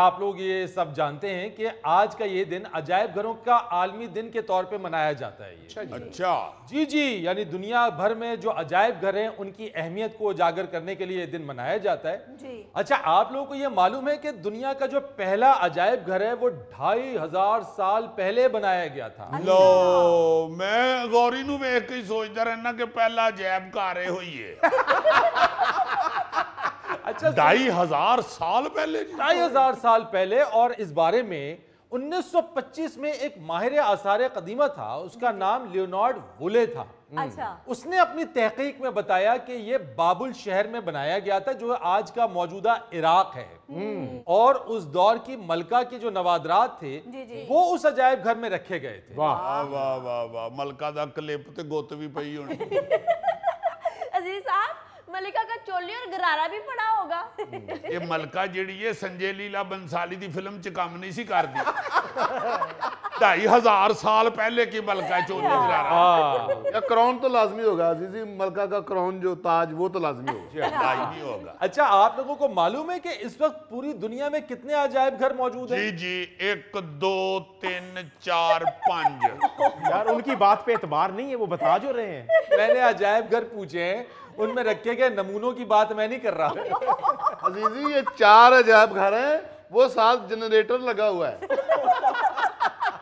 आप लोग ये सब जानते हैं कि आज का ये दिन अजायब घरों का आलमी दिन के तौर पे मनाया जाता है ये अच्छा, अच्छा जी जी यानी दुनिया भर में जो अजायब घर हैं उनकी अहमियत को उजागर करने के लिए ये दिन मनाया जाता है जी। अच्छा आप लोगों को ये मालूम है कि दुनिया का जो पहला अजायब घर है वो ढाई हजार साल पहले बनाया गया था अच्छा। लो मैं गौरी सोचता रहना की पहला अजायब घर है अच्छा ढाई हजार साल पहले ढाई हजार साल पहले और इस बारे में 1925 में एक माहिर आसार कदीमा था उसका नाम लियोनार्ड वुले था हम्म। अच्छा उसने अपनी तहकीक में बताया कि ये बाबुल शहर में बनाया गया था जो आज का मौजूदा इराक है हम्म। और उस दौर की मलका के जो नवादरात थे जी जी। वो उस अजायब घर में रखे गए थे वाह वाह वाह वाह मलका का कलिप गोत भी पई होनी मलिका का चोली और गरारा भी पड़ा होगा ये मलका जी संजय लीला बंसाली की फिल्म च ਫਿਲਮ नहीं सी कर दी ढाई हजार साल पहले की मलका चोली हाँ। गरारा क्राउन हाँ। तो लाजमी होगा अजीज मलका का क्राउन जो ताज वो तो लाजमी होगा होगा अच्छा आप लोगों को मालूम है कि इस वक्त पूरी दुनिया में कितने अजायब घर मौजूद है जी जी एक दो तीन चार पांच यार उनकी बात पे एतबार नहीं है वो बता जो रहे हैं मैंने अजायब घर पूछे हैं उनमें रखे गए नमूनों की बात मैं नहीं कर रहा अजीजी ये चार अजायब घर है वो साथ जनरेटर लगा हुआ है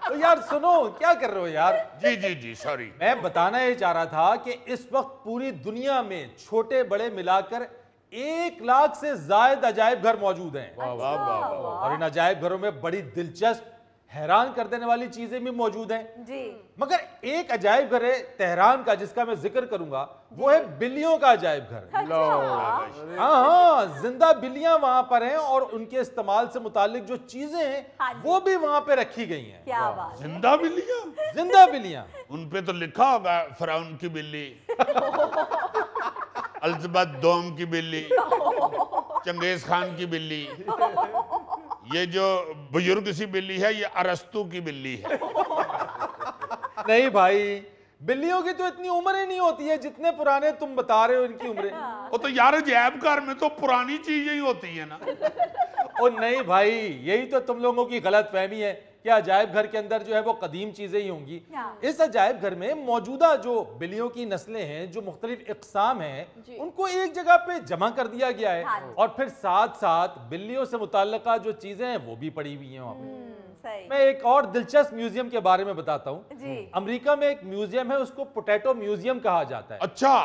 तो यार सुनो क्या कर रहे हो यार जी जी जी सॉरी मैं बताना ये चाह रहा था कि इस वक्त पूरी दुनिया में छोटे बड़े मिलाकर एक लाख से जायद अजायब घर मौजूद हैं और इन अजायब घरों में बड़ी दिलचस्प हैरान कर देने वाली चीजें भी मौजूद हैं जी मगर एक अजायब घर है तेहरान का जिसका मैं जिक्र करूंगा वो है बिल्लियों का अजायब घर अच्छा। हाँ हाँ जिंदा बिल्लियां वहां पर हैं और उनके इस्तेमाल से मुतालिक जो चीजें हैं हाँ वो भी वहां पे रखी गई हैं क्या बात जिंदा बिल्लियां जिंदा बिल्लियां उनपे तो लिखा होगा फराउन की बिल्ली अल्तबत दोम की बिल्ली चंगेज खान की बिल्ली ये जो बुजुर्ग सी बिल्ली है ये अरस्तु की बिल्ली है नहीं भाई बिल्लियों की तो इतनी उम्र ही नहीं होती है जितने पुराने तुम बता रहे हो इनकी उम्र वो तो यार जैब घर में तो पुरानी चीजें ही होती है ना और नहीं भाई यही तो तुम लोगों की गलत फहमी है कि अजायब घर के अंदर जो है वो कदीम चीज़ें ही होंगी इस अजायब घर में मौजूदा जो बिलियों की नस्लें हैं जो मुख्तलिफ इकसाम हैं उनको एक जगह पे जमा कर दिया गया है हाँ और फिर साथ साथ बिल्लियों से मुतक जो चीज़ें हैं वो भी पड़ी हुई हैं वहाँ पर हम्म, मैं एक और दिलचस्प म्यूजियम के बारे में बताता हूँ अमेरिका में एक म्यूजियम है उसको पोटैटो म्यूजियम कहा जाता है अच्छा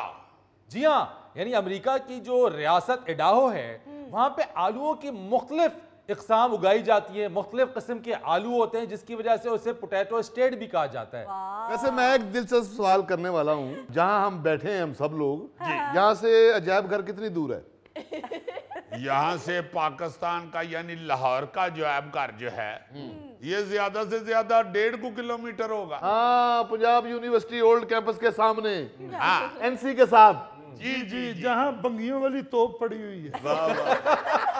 जी हाँ यानी अमेरिका की जो रियासत इडाहो है हम्म। वहाँ पे आलुओं की मुख्तलिफ इकसाम उगाई जाती है मुख्तलिफ किस्म के आलू होते हैं जिसकी वजह से उसे पोटैटो स्टेट भी कहा जाता है वैसे मैं एक दिलचस्प सवाल करने वाला हूँ जहाँ हम बैठे हैं हम सब लोग यहाँ से अजायब घर कितनी दूर है यहाँ से पाकिस्तान का यानी लाहौर का अजायब घर जो है हम्म। ये ज्यादा से ज्यादा डेढ़ को किलोमीटर होगा हाँ पंजाब यूनिवर्सिटी ओल्ड कैंपस के सामने हाँ एनसी के साथ जी जी, जी, जी जहाँ बंगियों वाली तोप पड़ी हुई है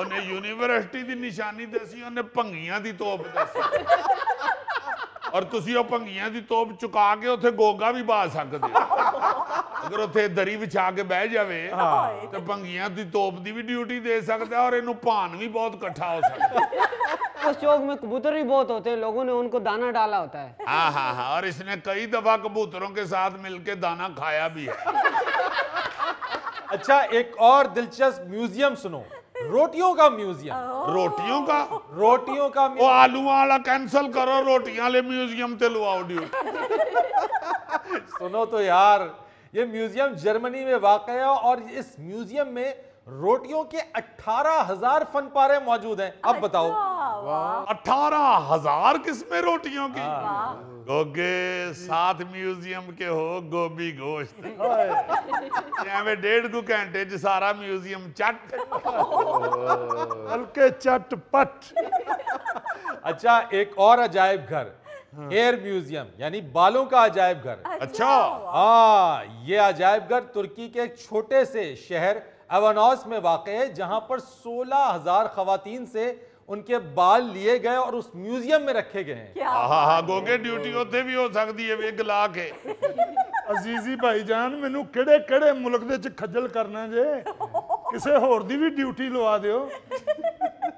उन्हें यूनिवर्सिटी की निशानी दसी उन्हें भंगिया की तोप दसी और तुम भंगिया की तोप चुका के उ गोगा भी पा सकते अगर उ दरी बिछा के बह जाए तो भंगिया की तोप की भी ड्यूटी दे सकता है और इन भान भी बहुत कट्ठा हो सकता उस चौक में कबूतर भी बहुत होते हैं लोगों ने उनको दाना डाला होता है हाँ हाँ हाँ और इसने कई दफा कबूतरों के साथ मिलके दाना खाया भी है अच्छा एक और दिलचस्प म्यूजियम सुनो रोटियों का म्यूजियम रोटियों का रोटियों का वो आलू वाला कैंसल करो रोटियां ले म्यूजियम ते लो ऑडियो सुनो तो यार ये म्यूजियम जर्मनी में वाकई है और इस म्यूजियम में रोटियों के अठारह हजार फन पारे मौजूद हैं अब बताओ अठारह अच्छा, हजार किस्में रोटियों की हाँ। गोगे साथ म्यूजियम के हो गोभी गोश्त डेढ़ घंटे ਕੁ ਘੰਟੇ ਚ ਸਾਰਾ ਮਿਊਜ਼ੀਅਮ ਚੱਟ हल्के अच्छा एक और अजायब घर एयर हाँ। म्यूजियम यानी बालों का अजायब घर अच्छा हाँ ये अजायब घर तुर्की के एक छोटे से शहर एवानौस में वाक़ है जहां पर सोलह हजार खातन से उनके बाल लिए गए और उस म्यूजियम में रखे गए हैं हाँ हाँ गोगे ड्यूटी ਉੱਥੇ ਵੀ ਹੋ ਸਕਦੀ ਹੈ ਇੱਕ ਲਾ ਕੇ ਅਜ਼ੀਜ਼ੀ ਭਾਈਜਾਨ ਮੈਨੂੰ ਕਿਹੜੇ ਕਿਹੜੇ ਮੁਲਕ ਦੇ ਵਿੱਚ ਖੱਜਲ ਕਰਨਾ ਜੇ ਕਿਸੇ ਹੋਰ ਦੀ ਵੀ ਡਿਊਟੀ ਲਵਾ ਦਿਓ